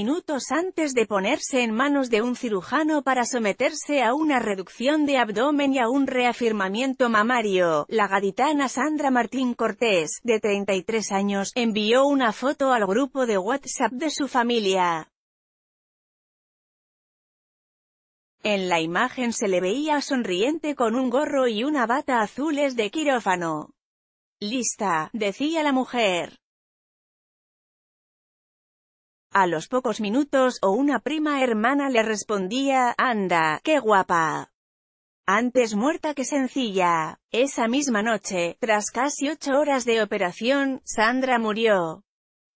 minutos antes de ponerse en manos de un cirujano para someterse a una reducción de abdomen y a un reafirmamiento mamario. La gaditana Sandra Martín Cortés, de 33 años, envió una foto al grupo de WhatsApp de su familia. En la imagen se le veía sonriente con un gorro y una bata azules de quirófano. Lista, decía la mujer. A los pocos minutos o una prima hermana le respondía, anda, qué guapa. Antes muerta que sencilla. Esa misma noche, tras casi ocho horas de operación, Sandra murió.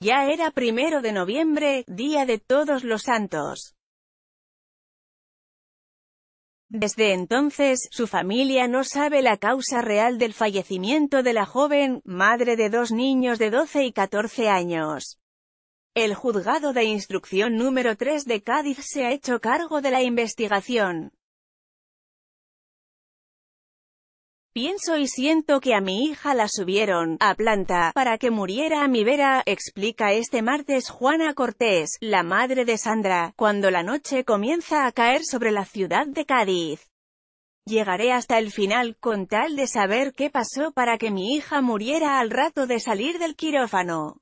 Ya era primero de noviembre, día de todos los santos. Desde entonces, su familia no sabe la causa real del fallecimiento de la joven, madre de dos niños de 12 y 14 años. El juzgado de instrucción número 3 de Cádiz se ha hecho cargo de la investigación. Pienso y siento que a mi hija la subieron, a planta, para que muriera a mi vera, explica este martes Juana Cortés, la madre de Sandra, cuando la noche comienza a caer sobre la ciudad de Cádiz. Llegaré hasta el final con tal de saber qué pasó para que mi hija muriera al rato de salir del quirófano.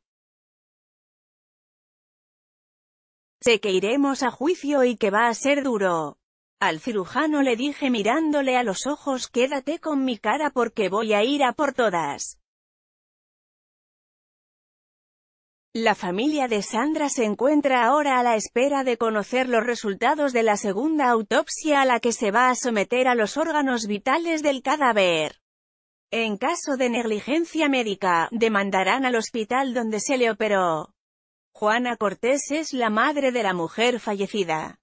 Sé que iremos a juicio y que va a ser duro. Al cirujano le dije mirándole a los ojos, quédate con mi cara porque voy a ir a por todas. La familia de Sandra se encuentra ahora a la espera de conocer los resultados de la segunda autopsia a la que se va a someter a los órganos vitales del cadáver. En caso de negligencia médica, demandarán al hospital donde se le operó. Juana Cortés es la madre de la mujer fallecida.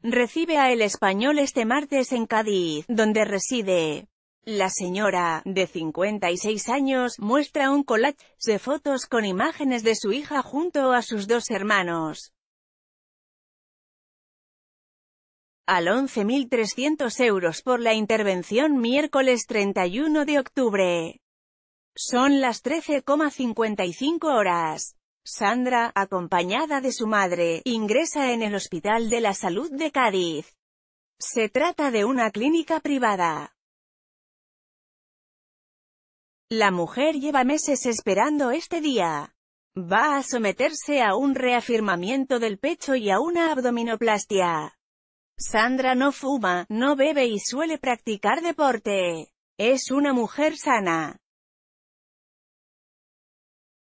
Recibe a El Español este martes en Cádiz, donde reside. La señora, de 56 años, muestra un collage de fotos con imágenes de su hija junto a sus dos hermanos. Al 11.300 euros por la intervención miércoles 31 de octubre. Son las 13,55 horas. Sandra, acompañada de su madre, ingresa en el Hospital de la Salud de Cádiz. Se trata de una clínica privada. La mujer lleva meses esperando este día. Va a someterse a un reafirmamiento del pecho y a una abdominoplastia. Sandra no fuma, no bebe y suele practicar deporte. Es una mujer sana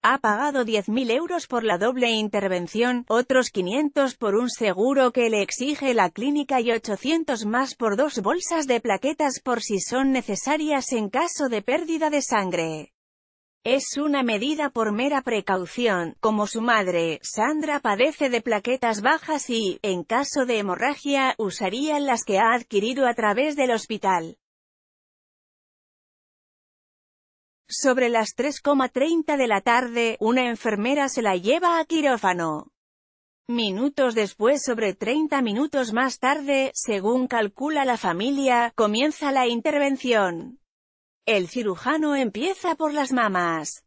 ha pagado 10.000 euros por la doble intervención, otros 500 por un seguro que le exige la clínica y 800 más por dos bolsas de plaquetas por si son necesarias en caso de pérdida de sangre. Es una medida por mera precaución, como su madre, Sandra padece de plaquetas bajas y, en caso de hemorragia, usaría las que ha adquirido a través del hospital. Sobre las 3,30 de la tarde, una enfermera se la lleva a quirófano. Minutos después sobre 30 minutos más tarde, según calcula la familia, comienza la intervención. El cirujano empieza por las mamas.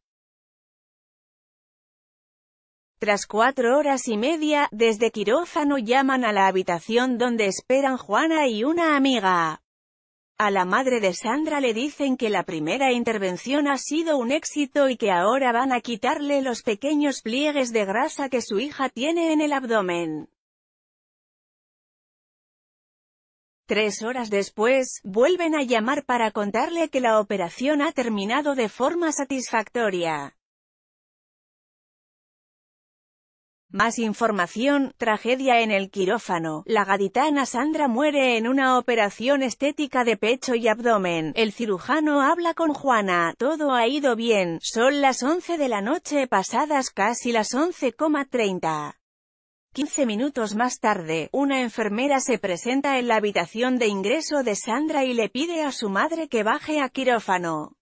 Tras cuatro horas y media, desde quirófano llaman a la habitación donde esperan Juana y una amiga. A la madre de Sandra le dicen que la primera intervención ha sido un éxito y que ahora van a quitarle los pequeños pliegues de grasa que su hija tiene en el abdomen. Tres horas después, vuelven a llamar para contarle que la operación ha terminado de forma satisfactoria. Más información, tragedia en el quirófano. La gaditana Sandra muere en una operación estética de pecho y abdomen. El cirujano habla con Juana, todo ha ido bien, son las 11 de la noche pasadas casi las 11,30. 15 minutos más tarde, una enfermera se presenta en la habitación de ingreso de Sandra y le pide a su madre que baje a quirófano.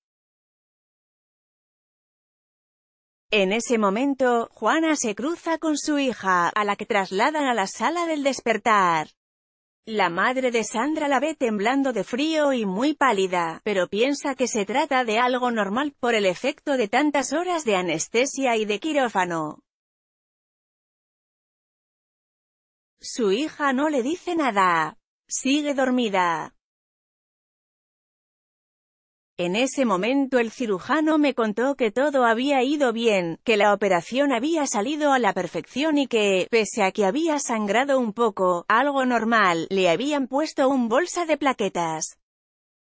En ese momento, Juana se cruza con su hija, a la que trasladan a la sala del despertar. La madre de Sandra la ve temblando de frío y muy pálida, pero piensa que se trata de algo normal por el efecto de tantas horas de anestesia y de quirófano. Su hija no le dice nada. Sigue dormida. En ese momento el cirujano me contó que todo había ido bien, que la operación había salido a la perfección y que, pese a que había sangrado un poco, algo normal, le habían puesto un bolsa de plaquetas.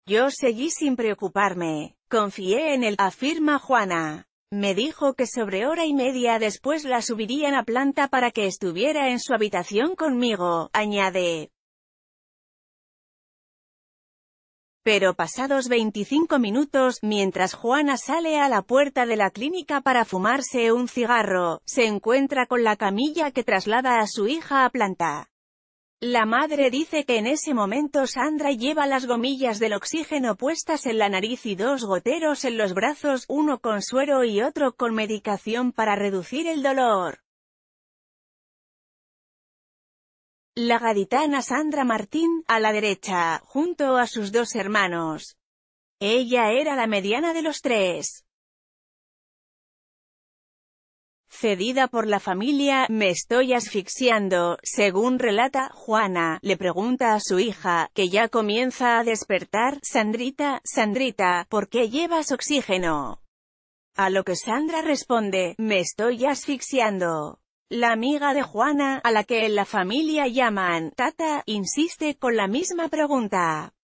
Yo seguí sin preocuparme. Confié en él, afirma Juana. Me dijo que sobre hora y media después la subirían a planta para que estuviera en su habitación conmigo, añade. Pero pasados 25 minutos, mientras Juana sale a la puerta de la clínica para fumarse un cigarro, se encuentra con la camilla que traslada a su hija a planta. La madre dice que en ese momento Sandra lleva las gomillas del oxígeno puestas en la nariz y dos goteros en los brazos, uno con suero y otro con medicación para reducir el dolor. la gaditana Sandra Martín, a la derecha, junto a sus dos hermanos. Ella era la mediana de los tres. Cedida por la familia, me estoy asfixiando, según relata, Juana, le pregunta a su hija, que ya comienza a despertar, Sandrita, Sandrita, ¿por qué llevas oxígeno? A lo que Sandra responde, me estoy asfixiando. La amiga de Juana, a la que en la familia llaman Tata, insiste con la misma pregunta.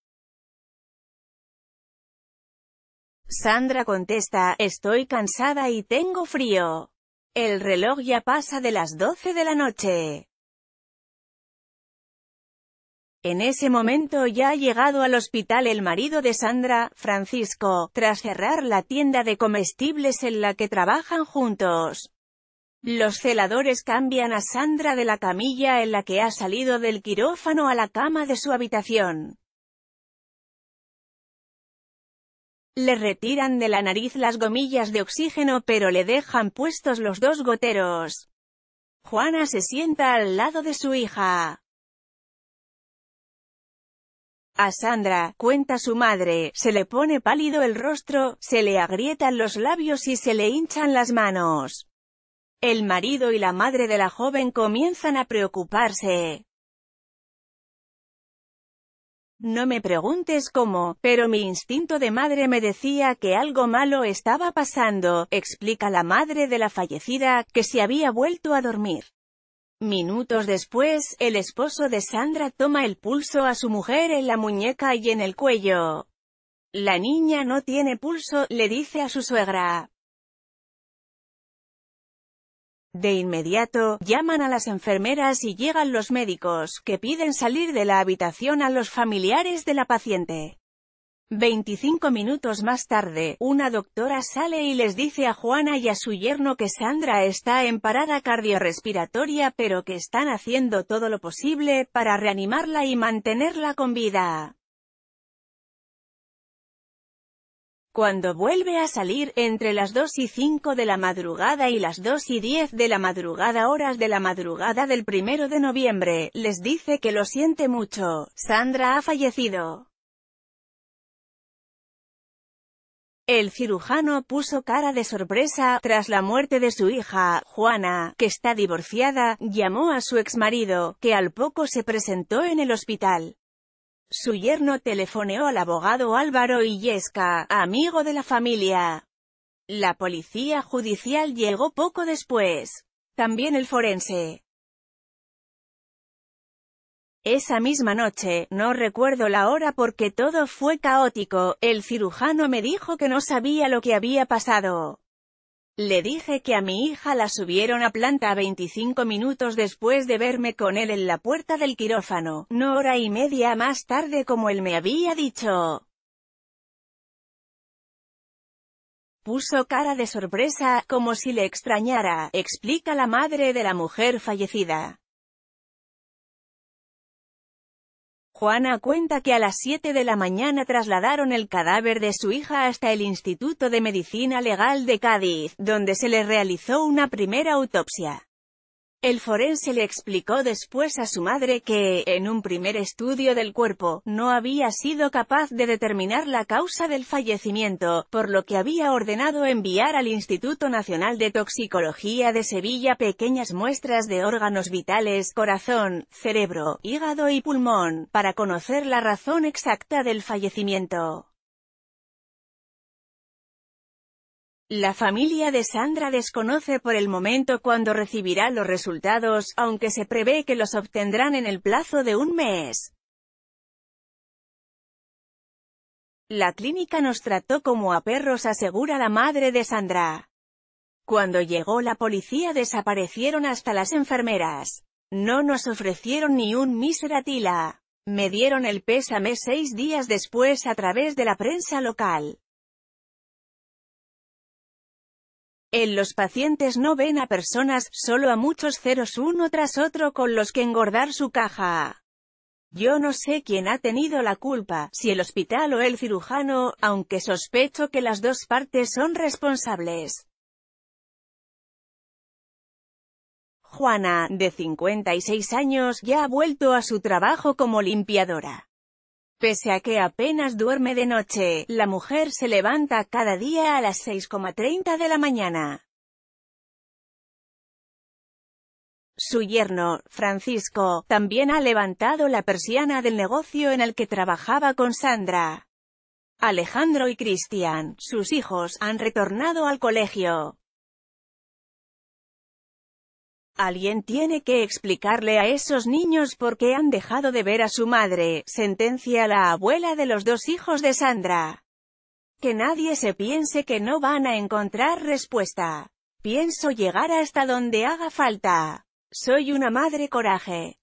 Sandra contesta, estoy cansada y tengo frío. El reloj ya pasa de las 12 de la noche. En ese momento ya ha llegado al hospital el marido de Sandra, Francisco, tras cerrar la tienda de comestibles en la que trabajan juntos. Los celadores cambian a Sandra de la camilla en la que ha salido del quirófano a la cama de su habitación. Le retiran de la nariz las gomillas de oxígeno pero le dejan puestos los dos goteros. Juana se sienta al lado de su hija. A Sandra, cuenta su madre, se le pone pálido el rostro, se le agrietan los labios y se le hinchan las manos. El marido y la madre de la joven comienzan a preocuparse. No me preguntes cómo, pero mi instinto de madre me decía que algo malo estaba pasando, explica la madre de la fallecida, que se había vuelto a dormir. Minutos después, el esposo de Sandra toma el pulso a su mujer en la muñeca y en el cuello. La niña no tiene pulso, le dice a su suegra. De inmediato, llaman a las enfermeras y llegan los médicos, que piden salir de la habitación a los familiares de la paciente. 25 minutos más tarde, una doctora sale y les dice a Juana y a su yerno que Sandra está en parada cardiorrespiratoria pero que están haciendo todo lo posible para reanimarla y mantenerla con vida. Cuando vuelve a salir, entre las 2 y 5 de la madrugada y las 2 y 10 de la madrugada horas de la madrugada del 1 de noviembre, les dice que lo siente mucho, Sandra ha fallecido. El cirujano puso cara de sorpresa, tras la muerte de su hija, Juana, que está divorciada, llamó a su exmarido, que al poco se presentó en el hospital. Su yerno telefoneó al abogado Álvaro Illesca, amigo de la familia. La policía judicial llegó poco después. También el forense. Esa misma noche, no recuerdo la hora porque todo fue caótico, el cirujano me dijo que no sabía lo que había pasado. Le dije que a mi hija la subieron a planta 25 minutos después de verme con él en la puerta del quirófano, no hora y media más tarde como él me había dicho. Puso cara de sorpresa, como si le extrañara, explica la madre de la mujer fallecida. Juana cuenta que a las 7 de la mañana trasladaron el cadáver de su hija hasta el Instituto de Medicina Legal de Cádiz, donde se le realizó una primera autopsia. El forense le explicó después a su madre que, en un primer estudio del cuerpo, no había sido capaz de determinar la causa del fallecimiento, por lo que había ordenado enviar al Instituto Nacional de Toxicología de Sevilla pequeñas muestras de órganos vitales, corazón, cerebro, hígado y pulmón, para conocer la razón exacta del fallecimiento. La familia de Sandra desconoce por el momento cuándo recibirá los resultados, aunque se prevé que los obtendrán en el plazo de un mes. La clínica nos trató como a perros asegura la madre de Sandra. Cuando llegó la policía desaparecieron hasta las enfermeras. No nos ofrecieron ni un miseratila. Me dieron el pésame seis días después a través de la prensa local. En los pacientes no ven a personas, solo a muchos ceros uno tras otro con los que engordar su caja. Yo no sé quién ha tenido la culpa, si el hospital o el cirujano, aunque sospecho que las dos partes son responsables. Juana, de 56 años, ya ha vuelto a su trabajo como limpiadora. Pese a que apenas duerme de noche, la mujer se levanta cada día a las 6,30 de la mañana. Su yerno, Francisco, también ha levantado la persiana del negocio en el que trabajaba con Sandra. Alejandro y Cristian, sus hijos, han retornado al colegio. Alguien tiene que explicarle a esos niños por qué han dejado de ver a su madre, sentencia la abuela de los dos hijos de Sandra. Que nadie se piense que no van a encontrar respuesta. Pienso llegar hasta donde haga falta. Soy una madre coraje.